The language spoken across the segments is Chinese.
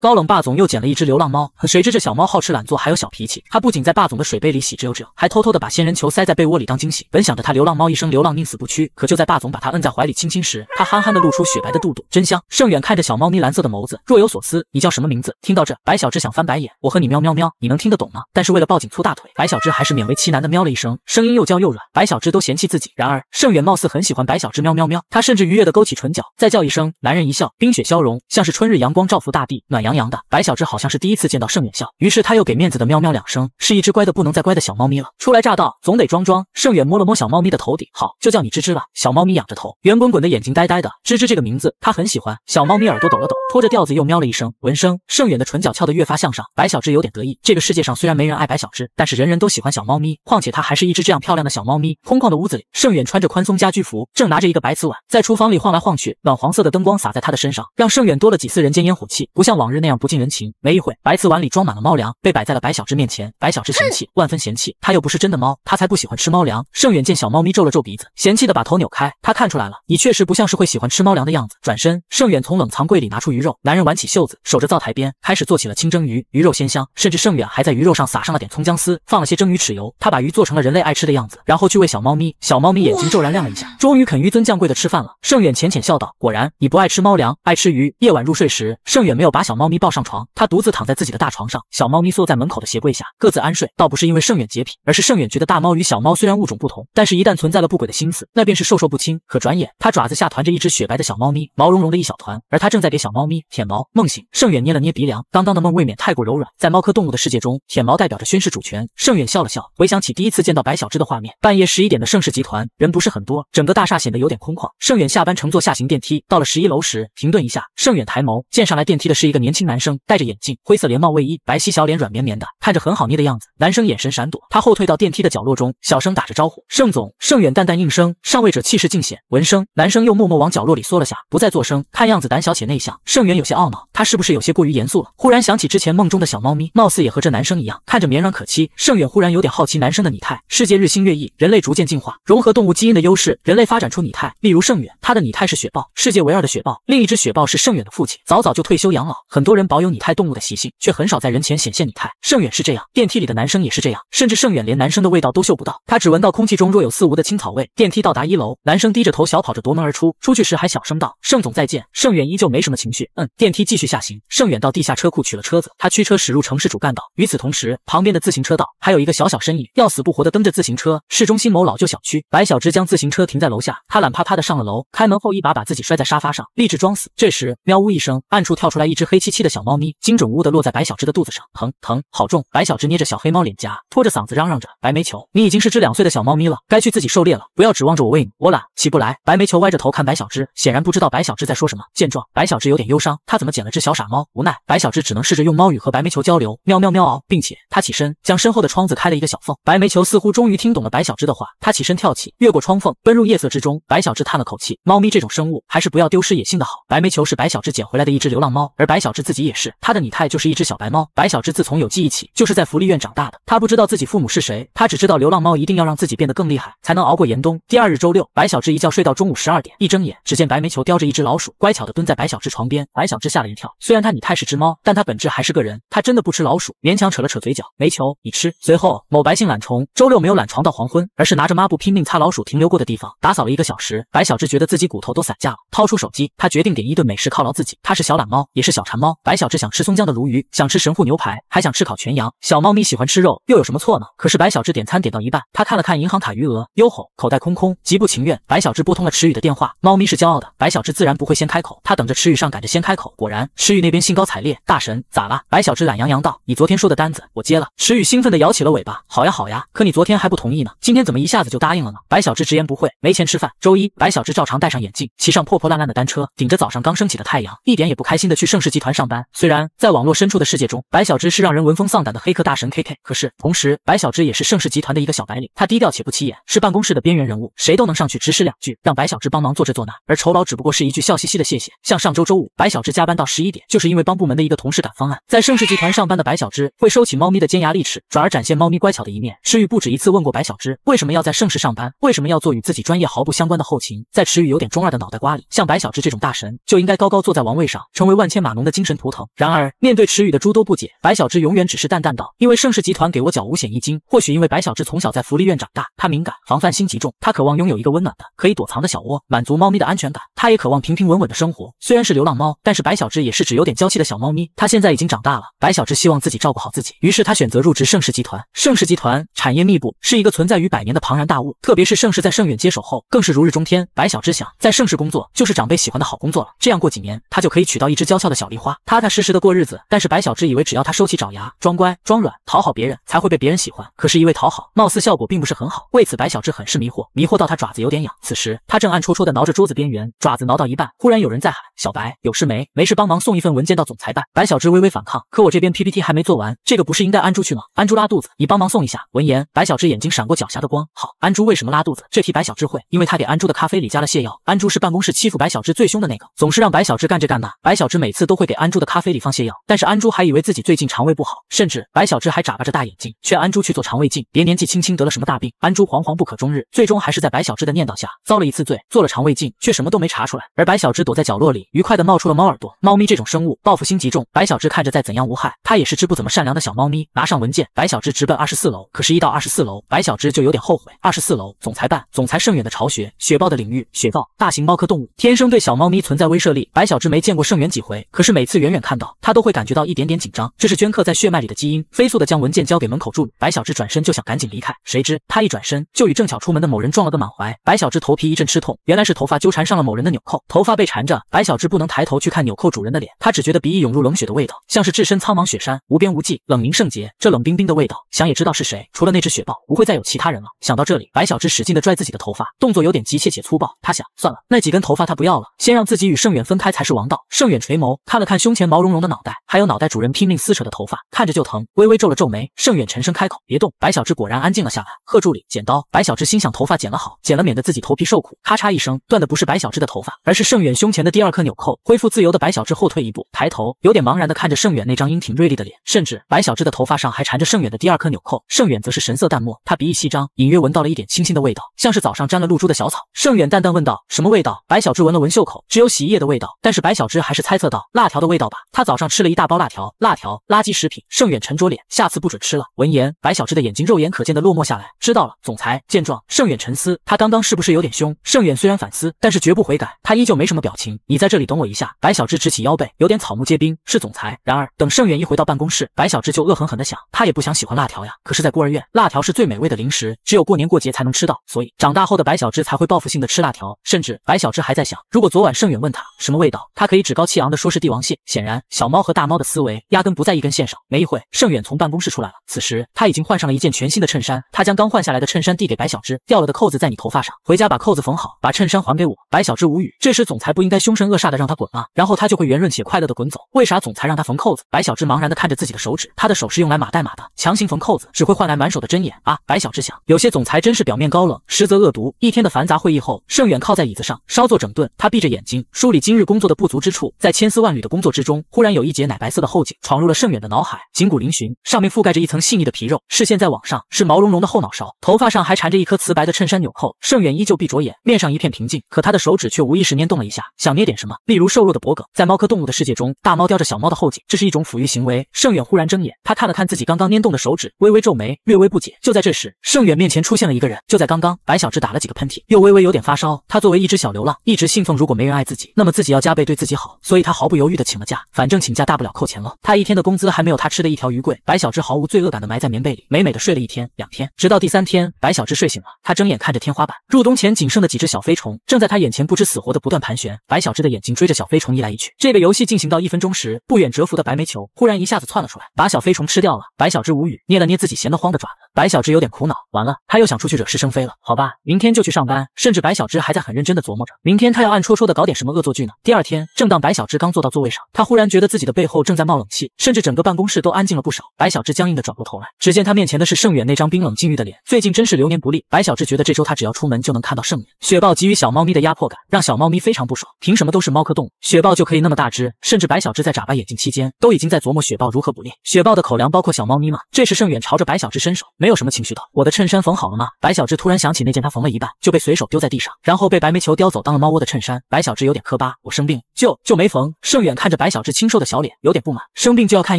高冷霸总又捡了一只流浪猫，谁知这小猫好吃懒做，还有小脾气。他不仅在霸总的水杯里洗之又之，还偷偷的把仙人球塞在被窝里当惊喜。本想着他流浪猫一生流浪，宁死不屈。可就在霸总把他摁在怀里亲亲时，他憨憨的露出雪白的肚肚，真香。盛远看着小猫咪蓝色的眸子，若有所思。你叫什么名字？听到这，白小芝想翻白眼。我和你喵喵喵，你能听得懂吗？但是为了抱紧粗大腿，白小芝还是勉为其难的喵了一声，声音又娇又软。白小芝都嫌弃自己。然而盛远貌似很喜欢白小芝喵喵喵，他甚至愉悦的勾起唇角，再叫一声，男人一笑，冰雪消融，像是春日阳光照拂大地，暖阳。洋洋的白小只好像是第一次见到盛远笑，于是他又给面子的喵喵两声，是一只乖的不能再乖的小猫咪了。初来乍到，总得装装。盛远摸了摸小猫咪的头顶，好，就叫你芝芝吧。小猫咪仰着头，圆滚滚的眼睛呆呆的。芝芝这个名字，它很喜欢。小猫咪耳朵抖了抖，拖着调子又喵了一声。闻声，盛远的唇角翘得越发向上。白小只有点得意。这个世界上虽然没人爱白小只，但是人人都喜欢小猫咪。况且它还是一只这样漂亮的小猫咪。空旷的屋子里，盛远穿着宽松家居服，正拿着一个白瓷碗在厨房里晃来晃去。暖黄色的灯光洒在他的身上，让盛远多了几丝人间烟火气，不像往日。那样不近人情。没一会，白瓷碗里装满了猫粮，被摆在了白小智面前。白小智嫌弃，万分嫌弃。他又不是真的猫，他才不喜欢吃猫粮。盛远见小猫咪皱了皱鼻子，嫌弃的把头扭开。他看出来了，你确实不像是会喜欢吃猫粮的样子。转身，盛远从冷藏柜里拿出鱼肉，男人挽起袖子，守着灶台边开始做起了清蒸鱼。鱼肉鲜香，甚至盛远还在鱼肉上撒上了点葱姜丝，放了些蒸鱼豉油。他把鱼做成了人类爱吃的样子，然后去喂小猫咪。小猫咪眼睛骤然亮了一下，终于肯纡尊降贵的吃饭了。盛远浅浅笑道：“果然，你不爱吃猫粮，爱吃鱼。夜晚入睡时，盛远没有把小猫。”咪抱上床，他独自躺在自己的大床上，小猫咪缩在门口的鞋柜下，各自安睡。倒不是因为盛远洁癖，而是盛远觉得大猫与小猫虽然物种不同，但是一旦存在了不轨的心思，那便是授受不亲。可转眼，他爪子下团着一只雪白的小猫咪，毛茸茸的一小团，而他正在给小猫咪舔毛。梦醒，盛远捏了捏鼻梁，刚刚的梦未免太过柔软。在猫科动物的世界中，舔毛代表着宣誓主权。盛远笑了笑，回想起第一次见到白小只的画面。半夜十一点的盛世集团，人不是很多，整个大厦显得有点空旷。盛远下班乘坐下行电梯，到了十一楼时停顿一下，盛远抬眸见上来电梯的是一个年轻。青男生戴着眼镜，灰色连帽卫衣，白皙小脸软绵绵的，看着很好捏的样子。男生眼神闪躲，他后退到电梯的角落中，小声打着招呼：“盛总。”盛远淡淡应声，上位者气势尽显。闻声，男生又默默往角落里缩了下，不再作声，看样子胆小且内向。盛远有些懊恼，他是不是有些过于严肃了？忽然想起之前梦中的小猫咪，貌似也和这男生一样，看着绵软可欺。盛远忽然有点好奇男生的拟态。世界日新月异，人类逐渐进化，融合动物基因的优势，人类发展出拟态。例如盛远，他的拟态是雪豹，世界唯二的雪豹。另一只雪豹是盛远的父亲，早早就退休养老，很。多人保有拟态动物的习性，却很少在人前显现拟态。盛远是这样，电梯里的男生也是这样，甚至盛远连男生的味道都嗅不到，他只闻到空气中若有似无的青草味。电梯到达一楼，男生低着头小跑着夺门而出，出去时还小声道：“盛总再见。”盛远依旧没什么情绪。嗯。电梯继续下行，盛远到地下车库取了车子，他驱车驶入城市主干道。与此同时，旁边的自行车道还有一个小小身影，要死不活的蹬着自行车。市中心某老旧小区，白小芝将自行车停在楼下，他懒趴趴的上了楼，开门后一把把自己摔在沙发上，立志装死。这时，喵呜一声，暗处跳出来一只黑漆漆。的小猫咪精准无误的落在白小只的肚子上，疼疼，好重！白小只捏着小黑猫脸颊，拖着嗓子嚷嚷着：“白煤球，你已经是只两岁的小猫咪了，该去自己狩猎了，不要指望着我喂你，我懒，起不来。”白煤球歪着头看白小只，显然不知道白小只在说什么。见状，白小只有点忧伤，他怎么捡了只小傻猫？无奈，白小只只能试着用猫语和白煤球交流，喵喵喵嗷！并且他起身将身后的窗子开了一个小缝，白煤球似乎终于听懂了白小只的话，他起身跳起，越过窗缝，奔入夜色之中。白小只叹了口气，猫咪这种生物还是不要丢失野性的好。白煤球是白小只捡回来的一只流浪猫，而白小只。自己也是，他的拟态就是一只小白猫。白小智自从有记忆起，就是在福利院长大的，他不知道自己父母是谁，他只知道流浪猫一定要让自己变得更厉害，才能熬过严冬。第二日周六，白小智一觉睡到中午十二点，一睁眼，只见白煤球叼着一只老鼠，乖巧地蹲在白小智床边。白小智吓了一跳，虽然他拟态是只猫，但他本质还是个人，他真的不吃老鼠，勉强扯了扯嘴角，煤球你吃。随后某白姓懒虫周六没有懒床到黄昏，而是拿着抹布拼命擦老鼠停留过的地方，打扫了一个小时。白小智觉得自己骨头都散架了，掏出手机，他决定点一顿美食犒劳自己。他是小懒猫，也是小馋猫。白小智想吃松江的鲈鱼，想吃神户牛排，还想吃烤全羊。小猫咪喜欢吃肉，又有什么错呢？可是白小智点餐点到一半，他看了看银行卡余额，呦吼，口袋空空，极不情愿。白小智拨通了池宇的电话，猫咪是骄傲的，白小智自然不会先开口，他等着池宇上赶着先开口。果然，池宇那边兴高采烈，大神咋了？白小智懒洋洋道：“你昨天说的单子我接了。”池宇兴奋地摇起了尾巴，好呀好呀，可你昨天还不同意呢，今天怎么一下子就答应了呢？白小智直言不讳，没钱吃饭。周一，白小智照常戴上眼镜，骑上破破烂烂的单车，顶着早上刚升起的太阳，一点也不开心的去盛世集团。上班虽然在网络深处的世界中，白小芝是让人闻风丧胆的黑客大神 K K，可是同时，白小芝也是盛世集团的一个小白领。他低调且不起眼，是办公室的边缘人物，谁都能上去指使两句，让白小芝帮忙做这做那，而酬劳只不过是一句笑嘻嘻的谢谢。像上周周五，白小芝加班到十一点，就是因为帮部门的一个同事赶方案。在盛世集团上班的白小芝会收起猫咪的尖牙利齿，转而展现猫咪乖巧的一面。池宇不止一次问过白小芝，为什么要在盛世上班，为什么要做与自己专业毫不相关的后勤。在池宇有点中二的脑袋瓜里，像白小芝这种大神就应该高高坐在王位上，成为万千码农的精神。图腾。然而，面对池宇的诸多不解，白小智永远只是淡淡道：“因为盛世集团给我缴五险一金。”或许因为白小智从小在福利院长大，他敏感，防范心极重。他渴望拥有一个温暖的、可以躲藏的小窝，满足猫咪的安全感。他也渴望平平稳稳的生活。虽然是流浪猫，但是白小智也是只有点娇气的小猫咪。他现在已经长大了，白小智希望自己照顾好自己。于是他选择入职盛世集团。盛世集团产业密布，是一个存在于百年的庞然大物。特别是盛世在盛远接手后，更是如日中天。白小智想，在盛世工作就是长辈喜欢的好工作了。这样过几年，他就可以娶到一只娇俏的小狸花。踏踏实实的过日子，但是白小智以为只要他收起爪牙，装乖装软，讨好别人，才会被别人喜欢。可是，一味讨好，貌似效果并不是很好。为此，白小智很是迷惑，迷惑到他爪子有点痒。此时，他正暗戳戳的挠着桌子边缘，爪子挠到一半，忽然有人在喊：“小白，有事没？没事帮忙送一份文件到总裁办。”白小智微微反抗，可我这边 PPT 还没做完，这个不是应该安珠去吗？安珠拉肚子，你帮忙送一下。闻言，白小智眼睛闪过狡黠的光。好，安珠为什么拉肚子？这题白小智会，因为他给安珠的咖啡里加了泻药。安珠是办公室欺负白小智最凶的那个，总是让白小智干这干那。白小智每次都会给安安珠的咖啡里放泻药，但是安珠还以为自己最近肠胃不好，甚至白小智还眨巴着大眼睛劝安珠去做肠胃镜，别年纪轻轻得了什么大病。安珠惶惶不可终日，最终还是在白小智的念叨下遭了一次罪，做了肠胃镜，却什么都没查出来。而白小智躲在角落里，愉快地冒出了猫耳朵。猫咪这种生物报复心极重，白小智看着再怎样无害，它也是只不怎么善良的小猫咪。拿上文件，白小智直奔二十四楼。可是，一到二十四楼，白小智就有点后悔。二十四楼总裁办，总裁盛远的巢穴，雪豹的领域。雪豹，大型猫科动物，天生对小猫咪存在威慑力。白小智没见过盛远几回，可是每次。远远看到他都会感觉到一点点紧张，这是镌刻在血脉里的基因。飞速的将文件交给门口助理白小智，转身就想赶紧离开。谁知他一转身就与正巧出门的某人撞了个满怀。白小智头皮一阵吃痛，原来是头发纠缠上了某人的纽扣，头发被缠着，白小智不能抬头去看纽扣主人的脸，他只觉得鼻翼涌入冷血的味道，像是置身苍茫雪山，无边无际，冷凝圣洁。这冷冰冰的味道，想也知道是谁，除了那只雪豹，不会再有其他人了。想到这里，白小智使劲的拽自己的头发，动作有点急切且粗暴。他想，算了，那几根头发他不要了，先让自己与盛远分开才是王道。盛远垂眸看了看胸。胸前毛茸茸的脑袋，还有脑袋主人拼命撕扯的头发，看着就疼。微微皱了皱眉，盛远沉声开口：“别动。”白小智果然安静了下来。贺助理，剪刀。白小智心想，头发剪了好，剪了免得自己头皮受苦。咔嚓一声，断的不是白小智的头发，而是盛远胸前的第二颗纽扣。恢复自由的白小智后退一步，抬头，有点茫然的看着盛远那张英挺锐利的脸。甚至白小智的头发上还缠着盛远的第二颗纽扣。盛远则是神色淡漠，他鼻翼细张，隐约闻到了一点清新的味道，像是早上沾了露珠的小草。盛远淡淡问道：“什么味道？”白小智闻了闻袖口，只有洗衣液的味道。但是白小智还是猜测到辣条的味。道吧，他早上吃了一大包辣条，辣条垃圾食品。盛远沉着脸，下次不准吃了。闻言，白小芝的眼睛肉眼可见的落寞下来。知道了，总裁。见状，盛远沉思，他刚刚是不是有点凶？盛远虽然反思，但是绝不悔改，他依旧没什么表情。你在这里等我一下。白小芝直起腰背，有点草木皆兵，是总裁。然而，等盛远一回到办公室，白小芝就恶狠狠地想，他也不想喜欢辣条呀。可是，在孤儿院，辣条是最美味的零食，只有过年过节才能吃到，所以长大后的白小芝才会报复性的吃辣条。甚至，白小芝还在想，如果昨晚盛远问他什么味道，他可以趾高气昂地说是帝王蟹。显然，小猫和大猫的思维压根不在一根线上。没一会，盛远从办公室出来了。此时他已经换上了一件全新的衬衫。他将刚换下来的衬衫递给白小芝，掉了的扣子在你头发上，回家把扣子缝好，把衬衫还给我。白小芝无语。这时，总裁不应该凶神恶煞的让他滚吗？然后他就会圆润且快乐的滚走。为啥总裁让他缝扣子？白小芝茫然的看着自己的手指，他的手是用来码代码的，强行缝扣子只会换来满手的针眼啊！白小芝想，有些总裁真是表面高冷，实则恶毒。一天的繁杂会议后，盛远靠在椅子上稍作整顿，他闭着眼睛梳理今日工作的不足之处，在千丝万缕的工作。之中忽然有一截奶白色的后颈闯入了盛远的脑海，颈骨嶙峋，上面覆盖着一层细腻的皮肉。视线在网上是毛茸茸的后脑勺，头发上还缠着一颗瓷白的衬衫纽扣。盛远依旧闭着眼，面上一片平静，可他的手指却无意识捏动了一下，想捏点什么，例如瘦弱的脖梗。在猫科动物的世界中，大猫叼着小猫的后颈，这是一种抚育行为。盛远忽然睁眼，他看了看自己刚刚捏动的手指，微微皱眉，略微不解。就在这时，盛远面前出现了一个人。就在刚刚，白小智打了几个喷嚏，又微微有点发烧。他作为一只小流浪，一直信奉如果没人爱自己，那么自己要加倍对自己好，所以他毫不犹豫的请。假，反正请假大不了扣钱喽。他一天的工资还没有他吃的一条鱼贵。白小智毫无罪恶感的埋在棉被里，美美的睡了一天两天，直到第三天，白小智睡醒了，他睁眼看着天花板，入冬前仅剩的几只小飞虫正在他眼前不知死活的不断盘旋。白小智的眼睛追着小飞虫移来移去。这个游戏进行到一分钟时，不远蛰伏的白煤球忽然一下子窜了出来，把小飞虫吃掉了。白小智无语，捏了捏自己闲得慌的爪子。白小智有点苦恼，完了，他又想出去惹是生非了。好吧，明天就去上班。甚至白小智还在很认真的琢磨着，明天他要暗戳戳的搞点什么恶作剧呢。第二天，正当白小智刚坐到座位上，他忽然觉得自己的背后正在冒冷气，甚至整个办公室都安静了不少。白小智僵硬的转过头来，只见他面前的是盛远那张冰冷禁欲的脸。最近真是流年不利，白小智觉得这周他只要出门就能看到盛远。雪豹给予小猫咪的压迫感让小猫咪非常不爽，凭什么都是猫科动物，雪豹就可以那么大只？甚至白小智在眨巴眼睛期间，都已经在琢磨雪豹如何捕猎。雪豹的口粮包括小猫咪吗？这时盛远朝着白小智伸手，没。没有什么情绪的。我的衬衫缝好了吗？白小智突然想起那件他缝了一半就被随手丢在地上，然后被白煤球叼走当了猫窝的衬衫。白小智有点磕巴：“我生病就就没缝。”盛远看着白小智清瘦的小脸，有点不满：“生病就要看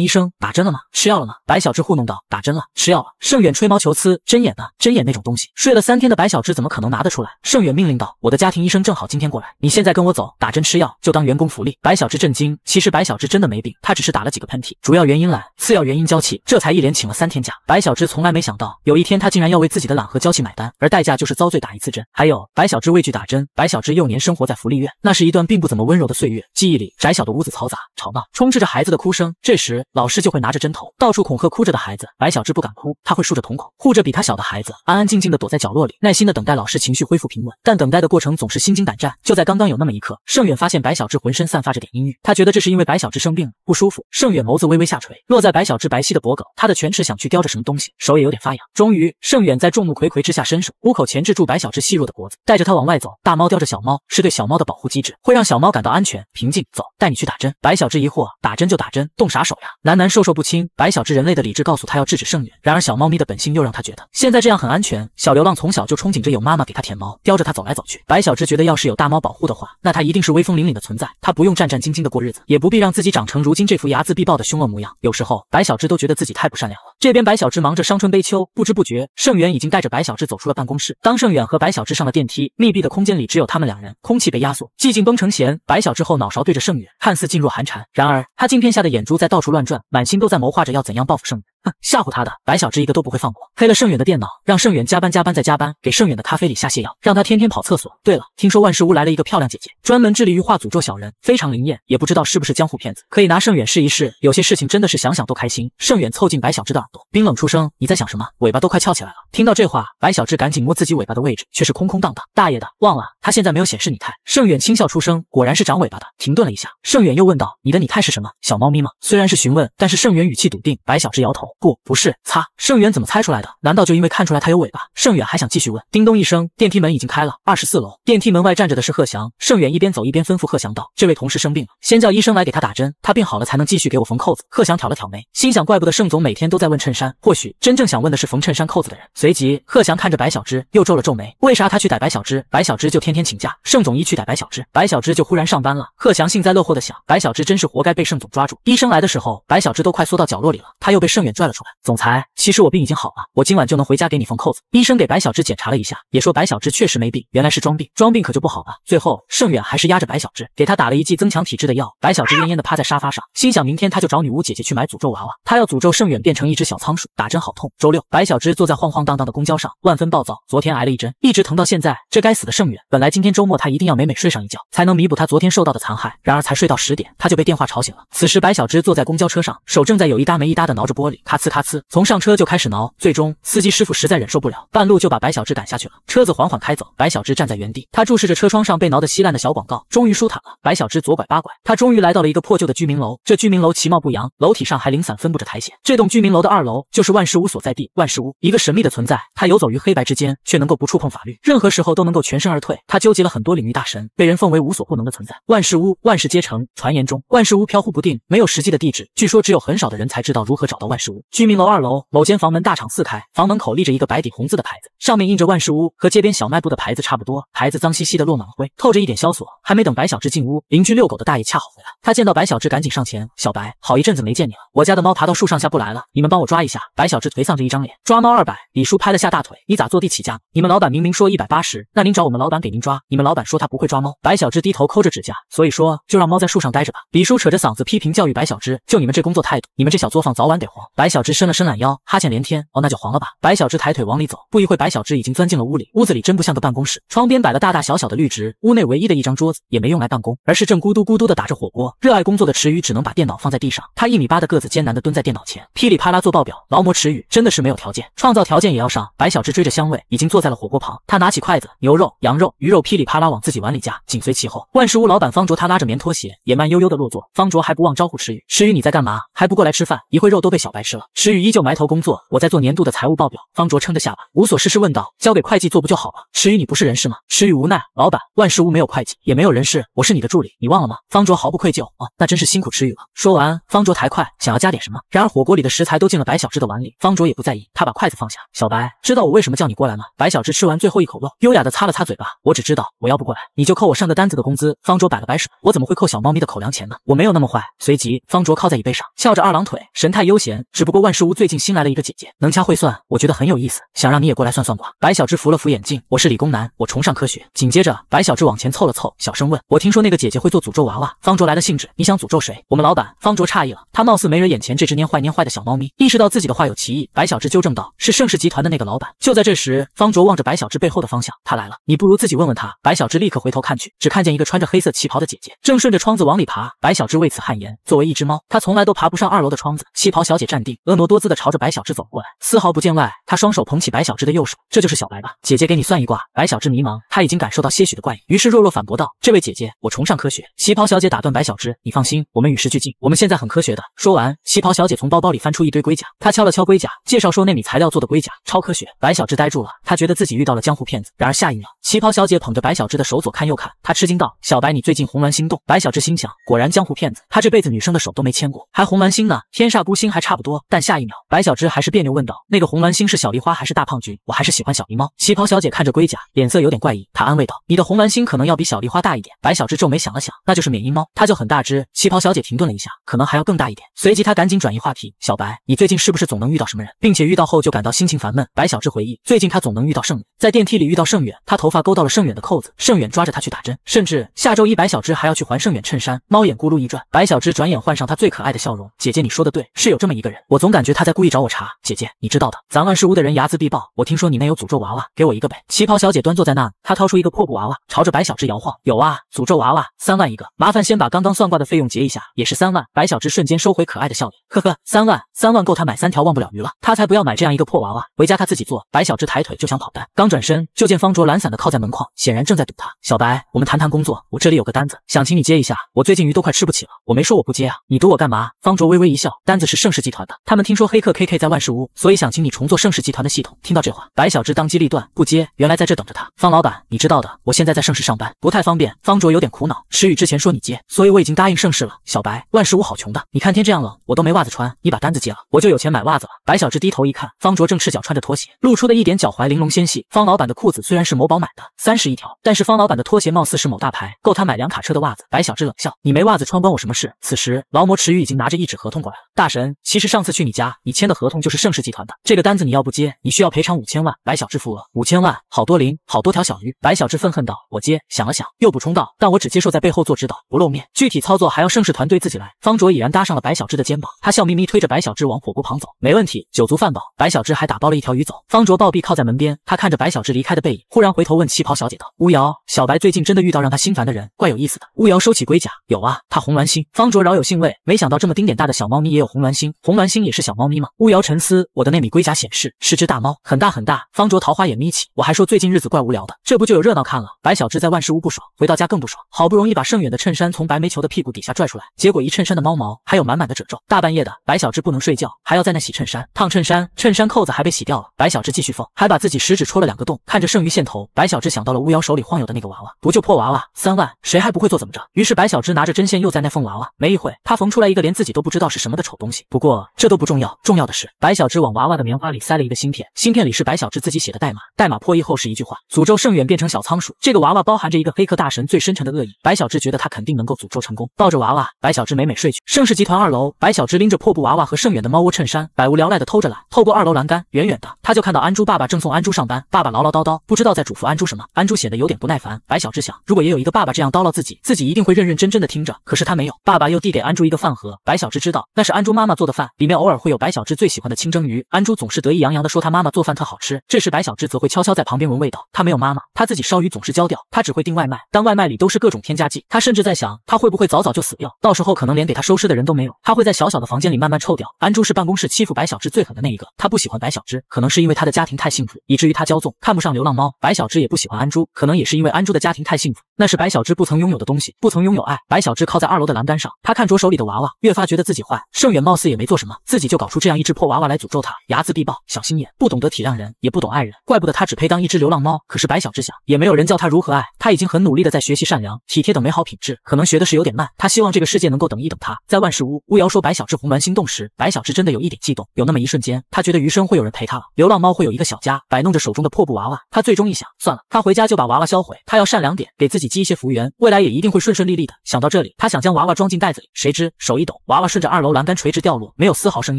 医生，打针了吗？吃药了吗？”白小智糊弄道：“打针了，吃药了。”盛远吹毛求疵：“针眼呢？针眼那种东西，睡了三天的白小智怎么可能拿得出来？”盛远命令道：“我的家庭医生正好今天过来，你现在跟我走，打针吃药就当员工福利。”白小智震惊。其实白小智真的没病，他只是打了几个喷嚏。主要原因懒，次要原因娇气，这才一连请了三天假。白小智从来没想。想到有一天他竟然要为自己的懒和娇气买单，而代价就是遭罪打一次针。还有白小智畏惧打针。白小智幼年生活在福利院，那是一段并不怎么温柔的岁月。记忆里窄小的屋子嘈杂吵闹，充斥着孩子的哭声。这时老师就会拿着针头到处恐吓哭着的孩子。白小智不敢哭，他会竖着瞳孔护着比他小的孩子，安安静静的躲在角落里，耐心的等待老师情绪恢复平稳。但等待的过程总是心惊胆战。就在刚刚有那么一刻，盛远发现白小智浑身散发着点阴郁，他觉得这是因为白小智生病了不舒服。盛远眸子微微下垂，落在白小智白皙的脖梗，他的犬齿想去叼着什么东西，手也有点。发痒，终于盛远在众目睽睽之下伸手，虎口钳制住白小智细弱的脖子，带着他往外走。大猫叼着小猫，是对小猫的保护机制，会让小猫感到安全、平静。走，带你去打针。白小智疑惑，打针就打针，动啥手呀？喃喃受受不清。白小智人类的理智告诉他要制止盛远，然而小猫咪的本性又让他觉得现在这样很安全。小流浪从小就憧憬着有妈妈给他舔毛，叼着他走来走去。白小智觉得要是有大猫保护的话，那他一定是威风凛凛的存在，他不用战战兢兢的过日子，也不必让自己长成如今这副睚眦必报的凶恶模样。有时候白小智都觉得自己太不善良了。这边白小智忙着伤春悲秋，不知不觉，盛远已经带着白小智走出了办公室。当盛远和白小智上了电梯，密闭的空间里只有他们两人，空气被压缩，寂静崩成弦。白小智后脑勺对着盛远，看似噤若寒蝉，然而他镜片下的眼珠在到处乱转，满心都在谋划着要怎样报复盛远。哼，吓唬他的白小智一个都不会放过，黑了盛远的电脑，让盛远加班加班再加班，给盛远的咖啡里下泻药，让他天天跑厕所。对了，听说万事屋来了一个漂亮姐姐，专门致力于画诅咒小人，非常灵验，也不知道是不是江湖骗子，可以拿盛远试一试。有些事情真的是想想都开心。盛远凑近白小智的耳朵，冰冷出声：“你在想什么？尾巴都快翘起来了。”听到这话，白小智赶紧摸自己尾巴的位置，却是空空荡荡。大爷的，忘了他现在没有显示拟态。盛远轻笑出声：“果然是长尾巴的。”停顿了一下，盛远又问道：“你的拟态是什么？小猫咪吗？”虽然是询问，但是盛远语气笃定。白小智摇头。不，不是，擦，盛远怎么猜出来的？难道就因为看出来他有尾巴？盛远还想继续问，叮咚一声，电梯门已经开了，二十四楼。电梯门外站着的是贺翔。盛远一边走一边吩咐贺翔道：“这位同事生病了，先叫医生来给他打针，他病好了才能继续给我缝扣子。”贺翔挑了挑眉，心想，怪不得盛总每天都在问衬衫，或许真正想问的是缝衬衫扣子的人。随即，贺翔看着白小芝，又皱了皱眉，为啥他去逮白小芝，白小芝就天天请假？盛总一去逮白小芝，白小芝就忽然上班了。贺翔幸灾乐祸的想，白小芝真是活该被盛总抓住。医生来的时候，白小芝都快缩到角落里了，他又被盛远。拽了出来。总裁，其实我病已经好了，我今晚就能回家给你缝扣子。医生给白小芝检查了一下，也说白小芝确实没病，原来是装病。装病可就不好了。最后盛远还是压着白小芝，给他打了一剂增强体质的药。白小芝蔫蔫的趴在沙发上，心想明天他就找女巫姐姐去买诅咒娃娃，他要诅咒盛远变成一只小仓鼠。打针好痛。周六，白小芝坐在晃晃荡荡的公交上，万分暴躁。昨天挨了一针，一直疼到现在。这该死的盛远！本来今天周末他一定要美美睡上一觉，才能弥补他昨天受到的残害。然而才睡到十点，他就被电话吵醒了。此时白小芝坐在公交车上，手正在有一搭没一搭的挠着玻璃。咔呲咔呲，从上车就开始挠，最终司机师傅实在忍受不了，半路就把白小智赶下去了。车子缓缓开走，白小智站在原地，他注视着车窗上被挠得稀烂的小广告，终于舒坦了。白小智左拐八拐，他终于来到了一个破旧的居民楼。这居民楼其貌不扬，楼体上还零散分布着苔藓。这栋居民楼的二楼就是万事屋所在地。万事屋，一个神秘的存在，他游走于黑白之间，却能够不触碰法律，任何时候都能够全身而退。他纠集了很多领域大神，被人奉为无所不能的存在。万事屋，万事皆成。传言中，万事屋飘忽不定，没有实际的地址，据说只有很少的人才知道如何找到万事屋。居民楼二楼某间房门大敞四开，房门口立着一个白底红字的牌子，上面印着“万事屋”，和街边小卖部的牌子差不多。牌子脏兮兮的，落满了灰，透着一点萧索。还没等白小智进屋，邻居遛狗的大爷恰好回来。他见到白小智，赶紧上前：“小白，好一阵子没见你了，我家的猫爬到树上下不来了，你们帮我抓一下。”白小智颓丧着一张脸：“抓猫二百。”李叔拍了下大腿：“你咋坐地起价？你们老板明明说一百八十，那您找我们老板给您抓？你们老板说他不会抓猫。”白小智低头抠着指甲：“所以说，就让猫在树上待着吧。”李叔扯着嗓子批评教育白小智：“就你们这工作态度，你们这小作坊早晚得黄。”白。小智伸了伸懒腰，哈欠连天。哦，那就黄了吧。白小智抬腿往里走，不一会，白小智已经钻进了屋里。屋子里真不像个办公室，窗边摆了大大小小的绿植，屋内唯一的一张桌子也没用来办公，而是正咕嘟咕嘟的打着火锅。热爱工作的池宇只能把电脑放在地上，他一米八的个子，艰难的蹲在电脑前，噼里啪啦做报表。劳模池宇真的是没有条件，创造条件也要上。白小智追着香味，已经坐在了火锅旁。他拿起筷子，牛肉、羊肉、鱼肉噼里啪啦往自己碗里夹。紧随其后，万事屋老板方卓他拉着棉拖鞋，也慢悠悠的落座。方卓还不忘招呼池宇：“池宇，你在干嘛？还不过来吃饭？一会肉都被小白吃了。”池宇依旧埋头工作，我在做年度的财务报表。方卓撑着下巴，无所事事问道：“交给会计做不就好了？”池宇，你不是人事吗？池宇无奈，老板，万事屋没有会计，也没有人事，我是你的助理，你忘了吗？方卓毫不愧疚，哦，那真是辛苦池宇了。说完，方卓抬筷想要加点什么，然而火锅里的食材都进了白小智的碗里，方卓也不在意，他把筷子放下。小白，知道我为什么叫你过来吗？白小智吃完最后一口肉，优雅的擦了擦嘴巴，我只知道我要不过来，你就扣我上个单子的工资。方卓摆了摆手，我怎么会扣小猫咪的口粮钱呢？我没有那么坏。随即，方卓靠在椅背上，翘着二郎腿，神态悠闲。只不过万事屋最近新来了一个姐姐，能掐会算，我觉得很有意思，想让你也过来算算卦。白小智扶了扶眼镜，我是理工男，我崇尚科学。紧接着，白小智往前凑了凑，小声问：“我听说那个姐姐会做诅咒娃娃。”方卓来了兴致，你想诅咒谁？我们老板。方卓诧异了，他貌似没惹眼前这只蔫坏蔫坏的小猫咪，意识到自己的话有歧义，白小智纠正道：“是盛世集团的那个老板。”就在这时，方卓望着白小智背后的方向，他来了，你不如自己问问他。白小智立刻回头看去，只看见一个穿着黑色旗袍的姐姐正顺着窗子往里爬。白小智为此汗颜，作为一只猫，他从来都爬不上二楼的窗子。旗袍小姐站定。婀娜多姿的朝着白小智走过来，丝毫不见外。他双手捧起白小智的右手，这就是小白吧？姐姐给你算一卦。白小智迷茫，他已经感受到些许的怪异，于是弱弱反驳道：“这位姐姐，我崇尚科学。”旗袍小姐打断白小智：“你放心，我们与时俱进，我们现在很科学的。”说完，旗袍小姐从包包里翻出一堆龟甲，她敲了敲龟甲，介绍说：“那米材料做的龟甲，超科学。”白小智呆住了，他觉得自己遇到了江湖骗子。然而下一秒，旗袍小姐捧着白小智的手左看右看，她吃惊道：“小白，你最近红鸾心动。”白小智心想，果然江湖骗子，他这辈子女生的手都没牵过，还红鸾星呢？天煞孤星还差不多。但下一秒，白小芝还是别扭问道：“那个红蓝星是小狸花还是大胖橘？我还是喜欢小狸猫。”旗袍小姐看着龟甲，脸色有点怪异。她安慰道：“你的红蓝星可能要比小狸花大一点。”白小芝皱眉想了想，那就是缅因猫，它就很大只。旗袍小姐停顿了一下，可能还要更大一点。随即她赶紧转移话题：“小白，你最近是不是总能遇到什么人，并且遇到后就感到心情烦闷？”白小芝回忆，最近她总能遇到盛远，在电梯里遇到盛远，她头发勾到了盛远的扣子，盛远抓着她去打针，甚至下周一白小芝还要去还盛远衬衫。猫眼咕噜一转，白小芝转眼换上她最可爱的笑容：“姐姐，你说的对，是有这么一个人。”我总感觉他在故意找我茬，姐姐，你知道的，咱乱世屋的人睚眦必报。我听说你那有诅咒娃娃，给我一个呗。旗袍小姐端坐在那，她掏出一个破布娃娃，朝着白小只摇晃。有啊，诅咒娃娃，三万一个。麻烦先把刚刚算卦的费用结一下，也是三万。白小只瞬间收回可爱的笑脸，呵呵，三万，三万够他买三条忘不了鱼了。他才不要买这样一个破娃娃，回家他自己做。白小只抬腿就想跑单，刚转身就见方卓懒散的靠在门框，显然正在堵他。小白，我们谈谈工作，我这里有个单子，想请你接一下。我最近鱼都快吃不起了，我没说我不接啊，你堵我干嘛？方卓微微一笑，单子是盛世集团的。他们听说黑客 KK 在万事屋，所以想请你重做盛世集团的系统。听到这话，白小智当机立断，不接。原来在这等着他。方老板，你知道的，我现在在盛世上班，不太方便。方卓有点苦恼。池宇之前说你接，所以我已经答应盛世了。小白，万事屋好穷的，你看天这样冷，我都没袜子穿，你把单子接了，我就有钱买袜子了。白小智低头一看，方卓正赤脚穿着拖鞋，露出的一点脚踝玲珑纤细。方老板的裤子虽然是某宝买的，三十一条，但是方老板的拖鞋貌似是某大牌，够他买两卡车的袜子。白小智冷笑，你没袜子穿关我什么事？此时，劳模池宇已经拿着一纸合同过来了。大神，其实上次。去你家，你签的合同就是盛世集团的这个单子，你要不接，你需要赔偿五千万。白小智付额五千万，好多零，好多条小鱼。白小智愤恨道，我接。想了想，又补充道，但我只接受在背后做指导，不露面，具体操作还要盛世团队自己来。方卓已然搭上了白小智的肩膀，他笑眯眯推着白小智往火锅旁走。没问题，酒足饭饱。白小智还打包了一条鱼走。方卓暴毙靠在门边，他看着白小智离开的背影，忽然回头问旗袍小姐道：巫瑶，小白最近真的遇到让他心烦的人？怪有意思的。巫瑶收起龟甲，有啊，他红鸾星。方卓饶有兴味，没想到这么丁点大的小猫咪也有红鸾星，红鸾星。也是小猫咪吗？巫瑶沉思，我的那米龟甲显示是只大猫，很大很大。方卓桃花眼眯起，我还说最近日子怪无聊的，这不就有热闹看了。白小智在万事屋不爽，回到家更不爽。好不容易把盛远的衬衫从白煤球的屁股底下拽出来，结果一衬衫的猫毛，还有满满的褶皱。大半夜的，白小智不能睡觉，还要在那洗衬衫、烫衬衫，衬衫扣子还被洗掉了。白小智继续缝，还把自己食指戳了两个洞。看着剩余线头，白小智想到了巫瑶手里晃悠的那个娃娃，不就破娃娃，三万，谁还不会做怎么着？于是白小智拿着针线又在那缝娃娃，没一会，他缝出来一个连自己都不知道是什么的丑东西。不过这。都不重要，重要的是白小智往娃娃的棉花里塞了一个芯片，芯片里是白小智自己写的代码，代码破译后是一句话：诅咒盛远变成小仓鼠。这个娃娃包含着一个黑客大神最深沉的恶意。白小智觉得他肯定能够诅咒成功。抱着娃娃，白小智美美睡去。盛世集团二楼，白小智拎着破布娃娃和盛远的猫窝衬衫，百无聊赖的偷着懒。透过二楼栏杆，远远的他就看到安珠爸爸正送安珠上班，爸爸唠唠叨叨，不知道在嘱咐安珠什么。安珠显得有点不耐烦。白小智想，如果也有一个爸爸这样叨唠自己，自己一定会认认真真的听着。可是他没有。爸爸又递给安珠一个饭盒，白小智知道那是安珠妈妈做的饭，里面偶尔会有白小智最喜欢的清蒸鱼，安珠总是得意洋洋地说他妈妈做饭特好吃。这时白小智则会悄悄在旁边闻味道。他没有妈妈，他自己烧鱼总是焦掉。他只会订外卖，但外卖里都是各种添加剂。他甚至在想，他会不会早早就死掉，到时候可能连给他收尸的人都没有。他会在小小的房间里慢慢臭掉。安珠是办公室欺负白小智最狠的那一个，他不喜欢白小智，可能是因为他的家庭太幸福，以至于他骄纵，看不上流浪猫。白小智也不喜欢安珠，可能也是因为安珠的家庭太幸福，那是白小智不曾拥有的东西，不曾拥有爱。白小智靠在二楼的栏杆上，他看着手里的娃娃，越发觉得自己坏。盛远貌似也没做什么。自己就搞出这样一只破娃娃来诅咒他，睚眦必报，小心眼，不懂得体谅人，也不懂爱人，怪不得他只配当一只流浪猫。可是白小智想，也没有人教他如何爱，他已经很努力的在学习善良、体贴等美好品质，可能学的是有点慢。他希望这个世界能够等一等他。在万事屋，巫瑶说白小智红鸾心动时，白小智真的有一点悸动，有那么一瞬间，他觉得余生会有人陪他了，流浪猫会有一个小家。摆弄着手中的破布娃娃，他最终一想，算了，他回家就把娃娃销毁。他要善良点，给自己积一些福缘，未来也一定会顺顺利利的。想到这里，他想将娃娃装进袋子里，谁知手一抖，娃娃顺着二楼栏杆垂直掉落，没有丝毫。声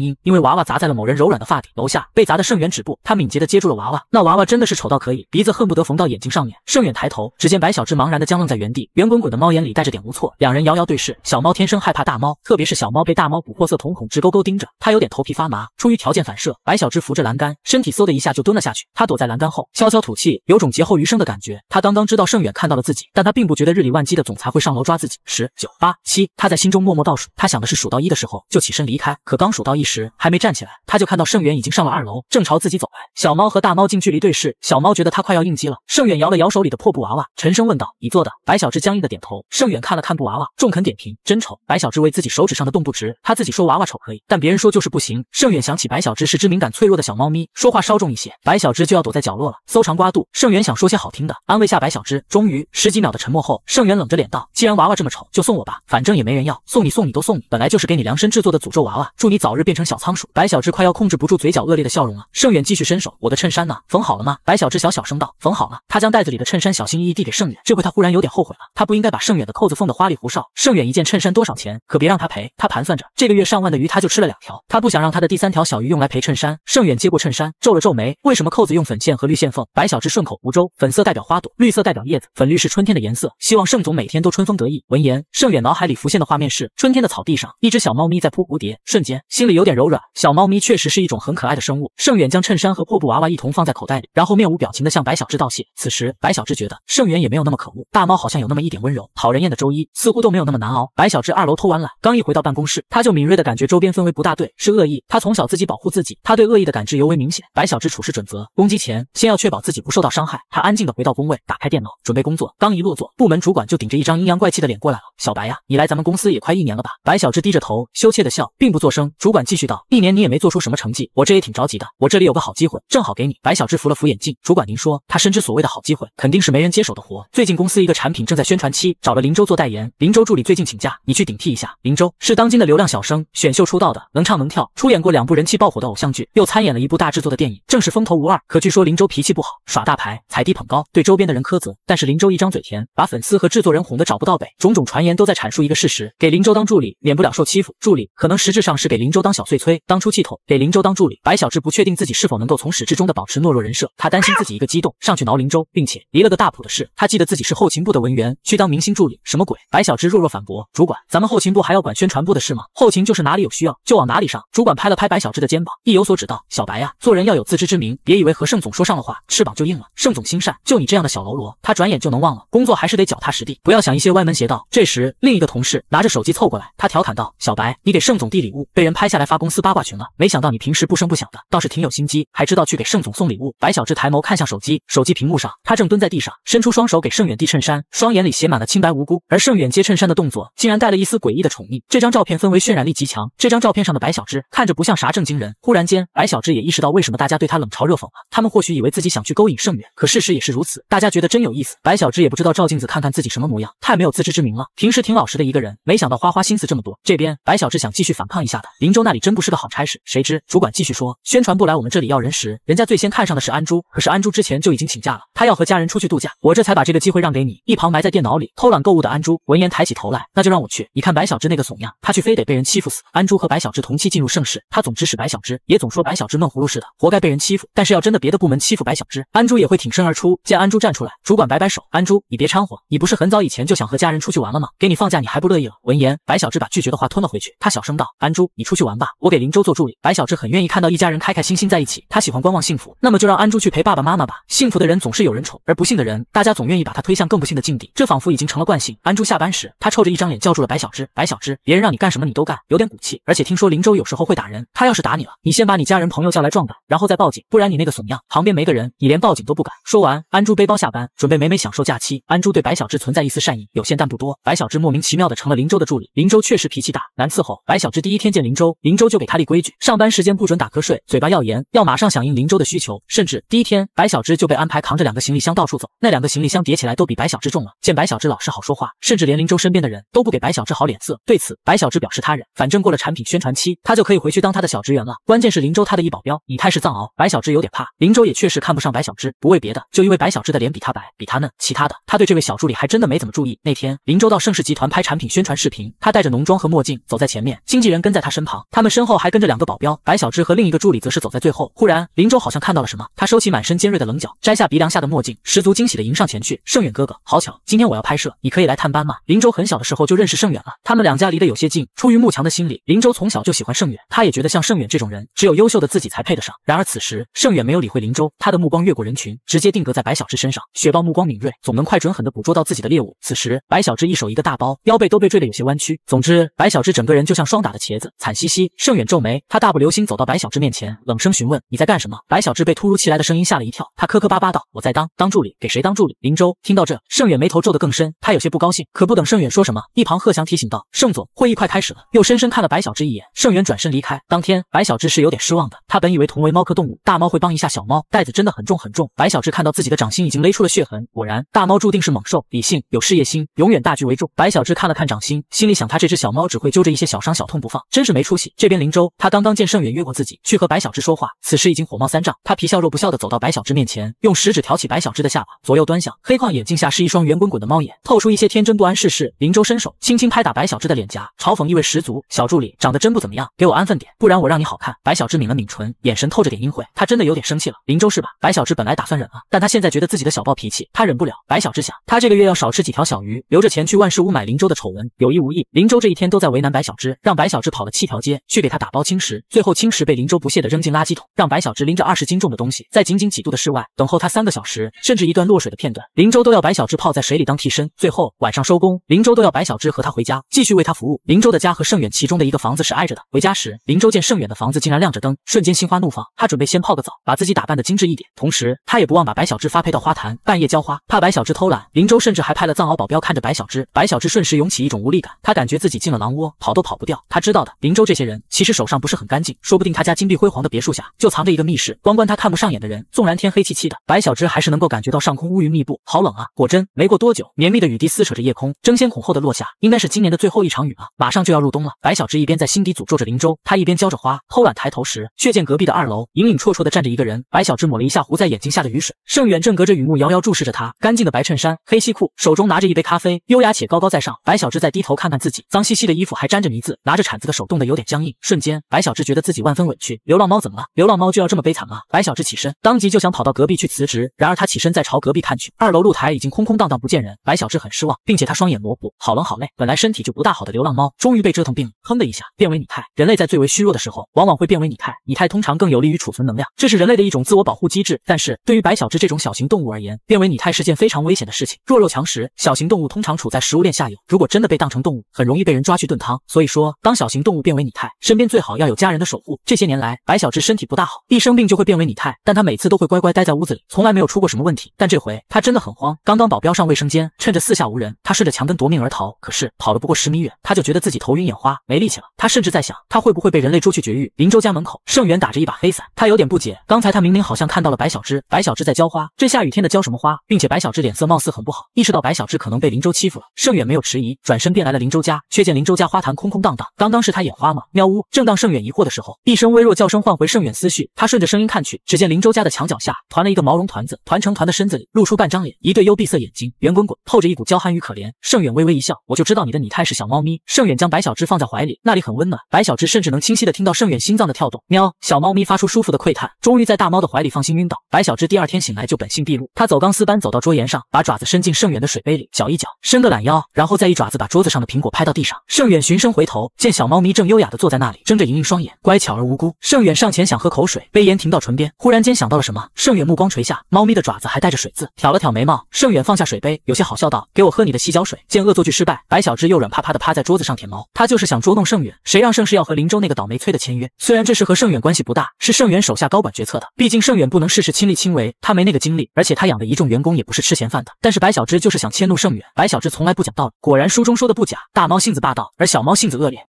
音，因为娃娃砸在了某人柔软的发顶。楼下被砸的盛远止步，他敏捷地接住了娃娃。那娃娃真的是丑到可以，鼻子恨不得缝到眼睛上面。盛远抬头，只见白小智茫然地僵愣在原地，圆滚滚的猫眼里带着点无措。两人遥遥对视，小猫天生害怕大猫，特别是小猫被大猫捕获色瞳孔直勾勾盯着，它有点头皮发麻。出于条件反射，白小智扶着栏杆，身体嗖的一下就蹲了下去。他躲在栏杆后，悄悄吐气，有种劫后余生的感觉。他刚刚知道盛远看到了自己，但他并不觉得日理万机的总裁会上楼抓自己。十九八七，他在心中默默倒数。他想的是数到一的时候就起身离开，可刚数。走到一时，还没站起来，他就看到盛远已经上了二楼，正朝自己走来。小猫和大猫近距离对视，小猫觉得它快要应激了。盛远摇了摇手里的破布娃娃，沉声问道：“你做的？”白小只僵硬的点头。盛远看了看布娃娃，中肯点评：“真丑。”白小只为自己手指上的洞不值，他自己说娃娃丑可以，但别人说就是不行。盛远想起白小只是只敏感脆弱的小猫咪，说话稍重一些，白小只就要躲在角落了。搜肠刮肚，盛远想说些好听的，安慰下白小只。终于十几秒的沉默后，盛远冷着脸道：“既然娃娃这么丑，就送我吧，反正也没人要。送你送你都送你，本来就是给你量身制作的诅咒娃娃，祝你早。”早日变成小仓鼠，白小智快要控制不住嘴角恶劣的笑容了。盛远继续伸手，我的衬衫呢？缝好了吗？白小智小小声道：“缝好了。”他将袋子里的衬衫小心翼翼递给盛远。这回他忽然有点后悔了，他不应该把盛远的扣子缝得花里胡哨。盛远一件衬衫多少钱？可别让他赔。他盘算着这个月上万的鱼，他就吃了两条，他不想让他的第三条小鱼用来赔衬衫。盛远接过衬衫，皱了皱眉：“为什么扣子用粉线和绿线缝？”白小智顺口无诌：“粉色代表花朵，绿色代表叶子，粉绿是春天的颜色，希望盛总每天都春风得意。”闻言，盛远脑海里浮现的画面是春天的草地上，一只小猫咪在扑蝴蝶，瞬间。心里有点柔软，小猫咪确实是一种很可爱的生物。盛远将衬衫和破布娃娃一同放在口袋里，然后面无表情的向白小智道谢。此时，白小智觉得盛远也没有那么可恶，大猫好像有那么一点温柔。讨人厌的周一似乎都没有那么难熬。白小智二楼偷完懒，刚一回到办公室，他就敏锐的感觉周边氛围不大对，是恶意。他从小自己保护自己，他对恶意的感知尤为明显。白小智处事准则：攻击前先要确保自己不受到伤害。他安静的回到工位，打开电脑，准备工作。刚一落座，部门主管就顶着一张阴阳怪气的脸过来了：“小白呀，你来咱们公司也快一年了吧？”白小智低着头，羞怯的笑，并不作声。主主管继续道：“一年你也没做出什么成绩，我这也挺着急的。我这里有个好机会，正好给你。”白小智扶了扶眼镜，主管您说，他深知所谓的好机会，肯定是没人接手的活。最近公司一个产品正在宣传期，找了林州做代言。林州助理最近请假，你去顶替一下。林州是当今的流量小生，选秀出道的，能唱能跳，出演过两部人气爆火的偶像剧，又参演了一部大制作的电影，正是风头无二。可据说林州脾气不好，耍大牌，踩低捧高，对周边的人苛责。但是林州一张嘴甜，把粉丝和制作人哄得找不到北。种种传言都在阐述一个事实：给林州当助理，免不了受欺负。助理可能实质上是给林州。当小碎催，当出气筒，给林州当助理。白小智不确定自己是否能够从始至终的保持懦弱人设，他担心自己一个激动上去挠林州，并且离了个大谱的事。他记得自己是后勤部的文员，去当明星助理，什么鬼？白小智弱弱反驳：“主管，咱们后勤部还要管宣传部的事吗？后勤就是哪里有需要就往哪里上。”主管拍了拍白小智的肩膀，意有所指道：“小白呀，做人要有自知之明，别以为和盛总说上了话，翅膀就硬了。盛总心善，就你这样的小喽啰，他转眼就能忘了。工作还是得脚踏实地，不要想一些歪门邪道。”这时，另一个同事拿着手机凑过来，他调侃道：“小白，你给盛总递礼物，被人拍。”下来发公司八卦群了，没想到你平时不声不响的，倒是挺有心机，还知道去给盛总送礼物。白小智抬眸看向手机，手机屏幕上，他正蹲在地上，伸出双手给盛远递衬衫，双眼里写满了清白无辜。而盛远接衬衫的动作，竟然带了一丝诡异的宠溺。这张照片氛围渲染力极强，这张照片上的白小智看着不像啥正经人。忽然间，白小智也意识到为什么大家对他冷嘲热讽了，他们或许以为自己想去勾引盛远，可事实也是如此。大家觉得真有意思。白小智也不知道照镜子看看自己什么模样，太没有自知之明了。平时挺老实的一个人，没想到花花心思这么多。这边白小智想继续反抗一下的，林州。那里真不是个好差事。谁知主管继续说，宣传部来我们这里要人时，人家最先看上的是安珠。可是安珠之前就已经请假了，她要和家人出去度假。我这才把这个机会让给你。一旁埋在电脑里偷懒购物的安珠闻言抬起头来，那就让我去。你看白小芝那个怂样，她去非得被人欺负死。安珠和白小芝同期进入盛世，她总指使白小芝，也总说白小芝闷葫芦似的，活该被人欺负。但是要真的别的部门欺负白小芝，安珠也会挺身而出。见安珠站出来，主管摆摆手，安珠你别掺和，你不是很早以前就想和家人出去玩了吗？给你放假你还不乐意了？闻言，白小芝把拒绝的话吞了回去，她小声道，安珠你出去玩。吧，我给林州做助理。白小智很愿意看到一家人开开心心在一起，他喜欢观望幸福。那么就让安珠去陪爸爸妈妈吧。幸福的人总是有人宠，而不幸的人，大家总愿意把他推向更不幸的境地，这仿佛已经成了惯性。安珠下班时，他臭着一张脸叫住了白小智。白小智，别人让你干什么你都干，有点骨气。而且听说林州有时候会打人，他要是打你了，你先把你家人朋友叫来壮胆，然后再报警，不然你那个怂样，旁边没个人，你连报警都不敢。说完，安珠背包下班，准备美美享受假期。安珠对白小智存在一丝善意，有限但不多。白小智莫名其妙的成了林州的助理。林州确实脾气大，难伺候。白小智第一天见林州。林州就给他立规矩，上班时间不准打瞌睡，嘴巴要严，要马上响应林州的需求。甚至第一天，白小芝就被安排扛着两个行李箱到处走，那两个行李箱叠起来都比白小芝重了。见白小芝老实好说话，甚至连林州身边的人都不给白小芝好脸色。对此，白小芝表示他人，反正过了产品宣传期，他就可以回去当他的小职员了。关键是林州他的一保镖你太是藏獒，白小芝有点怕。林州也确实看不上白小芝，不为别的，就因为白小芝的脸比他白，比他嫩。其他的，他对这位小助理还真的没怎么注意。那天，林州到盛世集团拍产品宣传视频，他戴着浓妆和墨镜走在前面，经纪人跟在他身旁。他们身后还跟着两个保镖，白小芝和另一个助理则是走在最后。忽然，林州好像看到了什么，他收起满身尖锐的棱角，摘下鼻梁下的墨镜，十足惊喜的迎上前去：“盛远哥哥，好巧，今天我要拍摄，你可以来探班吗？”林州很小的时候就认识盛远了，他们两家离得有些近。出于慕强的心理，林州从小就喜欢盛远，他也觉得像盛远这种人，只有优秀的自己才配得上。然而此时，盛远没有理会林州，他的目光越过人群，直接定格在白小芝身上。雪豹目光敏锐，总能快准狠的捕捉到自己的猎物。此时，白小芝一手一个大包，腰背都被坠得有些弯曲，总之，白小芝整个人就像霜打的茄子，惨兮兮。盛远皱眉，他大步流星走到白小智面前，冷声询问：“你在干什么？”白小智被突如其来的声音吓了一跳，他磕磕巴巴道：“我在当当助理，给谁当助理？”林州听到这，盛远眉头皱得更深，他有些不高兴。可不等盛远说什么，一旁贺翔提醒道：“盛总，会议快开始了。”又深深看了白小智一眼。盛远转身离开。当天，白小智是有点失望的。他本以为同为猫科动物，大猫会帮一下小猫。袋子真的很重很重。白小智看到自己的掌心已经勒出了血痕。果然，大猫注定是猛兽，理性，有事业心，永远大局为重。白小智看了看掌心，心里想：他这只小猫只会揪着一些小伤小痛不放，真是没出息。这边林州，他刚刚见盛远越过自己去和白小芝说话，此时已经火冒三丈。他皮笑肉不笑的走到白小芝面前，用食指挑起白小芝的下巴，左右端详。黑框眼镜下是一双圆滚滚的猫眼，透出一些天真不谙世事。林州伸手轻轻拍打白小芝的脸颊，嘲讽意味十足。小助理长得真不怎么样，给我安分点，不然我让你好看。白小芝抿了抿唇，眼神透着点阴晦。他真的有点生气了。林州是吧？白小芝本来打算忍了，但他现在觉得自己的小暴脾气，他忍不了。白小芝想，他这个月要少吃几条小鱼，留着钱去万事屋买林州的丑闻。有意无意，林州这一天都在为难白小芝，让白小芝跑了七条街。去给他打包青石，最后青石被林州不屑的扔进垃圾桶，让白小芝拎着二十斤重的东西，在仅仅几度的室外等候他三个小时，甚至一段落水的片段，林州都要白小芝泡在水里当替身。最后晚上收工，林州都要白小芝和他回家，继续为他服务。林州的家和盛远其中的一个房子是挨着的，回家时，林州见盛远的房子竟然亮着灯，瞬间心花怒放。他准备先泡个澡，把自己打扮的精致一点，同时他也不忘把白小芝发配到花坛，半夜浇花，怕白小芝偷懒，林州甚至还派了藏獒保镖看着白小芝。白小芝瞬时涌起一种无力感，他感觉自己进了狼窝，跑都跑不掉。他知道的，林州这些。人其实手上不是很干净，说不定他家金碧辉煌的别墅下就藏着一个密室。关关他看不上眼的人，纵然天黑漆漆的，白小芝还是能够感觉到上空乌云密布，好冷啊！果真，没过多久，绵密的雨滴撕扯着夜空，争先恐后的落下，应该是今年的最后一场雨了，马上就要入冬了。白小芝一边在心底诅咒着林州，他一边浇着花。偷懒抬头时，却见隔壁的二楼隐隐绰绰的站着一个人。白小芝抹了一下糊在眼睛下的雨水，盛远正隔着雨幕遥遥注视着他，干净的白衬衫，黑西裤，手中拿着一杯咖啡，优雅且高高在上。白小芝在低头看看自己，脏兮兮的衣服还沾着泥渍，拿着铲子的手冻得有点。僵硬瞬间，白小智觉得自己万分委屈。流浪猫怎么了？流浪猫就要这么悲惨吗？白小智起身，当即就想跑到隔壁去辞职。然而他起身再朝隔壁看去，二楼露台已经空空荡荡，不见人。白小智很失望，并且他双眼模糊，好冷，好累。本来身体就不大好的流浪猫，终于被折腾病了，哼的一下变为拟态。人类在最为虚弱的时候，往往会变为拟态。拟态通常更有利于储存能量，这是人类的一种自我保护机制。但是对于白小智这种小型动物而言，变为拟态是件非常危险的事情。弱肉强食，小型动物通常处在食物链下游。如果真的被当成动物，很容易被人抓去炖汤。所以说，当小型动物变为拟态。身边最好要有家人的守护。这些年来，白小智身体不大好，一生病就会变为拟态，但他每次都会乖乖待在屋子里，从来没有出过什么问题。但这回他真的很慌。刚刚保镖上卫生间，趁着四下无人，他顺着墙根夺命而逃。可是跑了不过十米远，他就觉得自己头晕眼花，没力气了。他甚至在想，他会不会被人类捉去绝育？林州家门口，盛远打着一把黑伞，他有点不解，刚才他明明好像看到了白小智，白小智在浇花。这下雨天的浇什么花？并且白小智脸色貌似很不好。意识到白小智可能被林州欺负了，盛远没有迟疑，转身便来了林州家。却见林州家花坛空空荡荡，刚刚是他眼花吗？喵呜！正当盛远疑惑的时候，一声微弱叫声唤回盛远思绪。他顺着声音看去，只见林州家的墙角下团了一个毛绒团子，团成团的身子里露出半张脸，一对幽碧色眼睛，圆滚滚，透着一股娇憨与可怜。盛远微微一笑，我就知道你的拟态是小猫咪。盛远将白小只放在怀里，那里很温暖，白小只甚至能清晰的听到盛远心脏的跳动。喵，小猫咪发出舒服的喟叹，终于在大猫的怀里放心晕倒。白小只第二天醒来就本性毕露，它走钢丝般走到桌沿上，把爪子伸进盛远的水杯里搅一搅，伸个懒腰，然后再一爪子把桌子上的苹果拍到地上。盛远循声回头，见小猫咪正优雅。坐在那里，睁着盈盈双眼，乖巧而无辜。盛远上前想喝口水，杯沿停到唇边，忽然间想到了什么，盛远目光垂下，猫咪的爪子还带着水渍，挑了挑眉毛。盛远放下水杯，有些好笑道：“给我喝你的洗脚水。”见恶作剧失败，白小智又软趴趴的趴在桌子上舔毛，他就是想捉弄盛远。谁让盛世要和林州那个倒霉催的签约？虽然这事和盛远关系不大，是盛远手下高管决策的，毕竟盛远不能事事亲力亲为，他没那个精力，而且他养的一众员工也不是吃闲饭的。但是白小智就是想迁怒盛远，白小智从来不讲道理。果然书中说的不假，大猫性子霸道，而小猫性子恶劣。